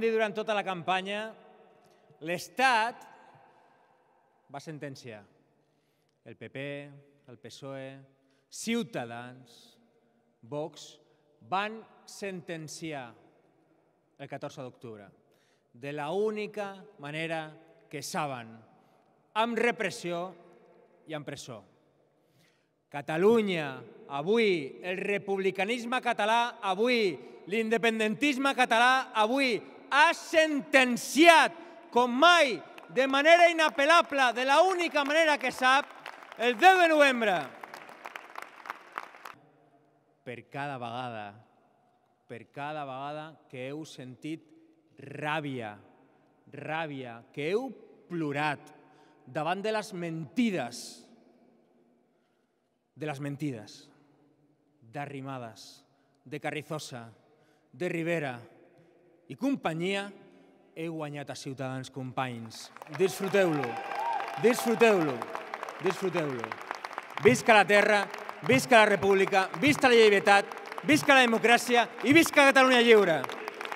durant tota la campanya, l'Estat va sentenciar el PP, el PSOE, Ciutadans, Vox, van sentenciar el 14 d'octubre de la única manera que saben, amb repressió i amb presó. Catalunya, avui, el republicanisme català, avui, l'independentisme català, avui, ha sentenciat com mai, de manera inapel·lable, de la única manera que sap, el 10 de novembre. Per cada vegada, per cada vegada que heu sentit ràbia, ràbia, que heu plorat davant de les mentides, de les mentides, d'Arrimades, de Carrizosa, de Rivera, i companyia, he guanyat a Ciutadans, companys. Disfruteu-lo, disfruteu-lo, disfruteu-lo. Visca la terra, visca la república, visca la llibertat, visca la democràcia i visca Catalunya lliure.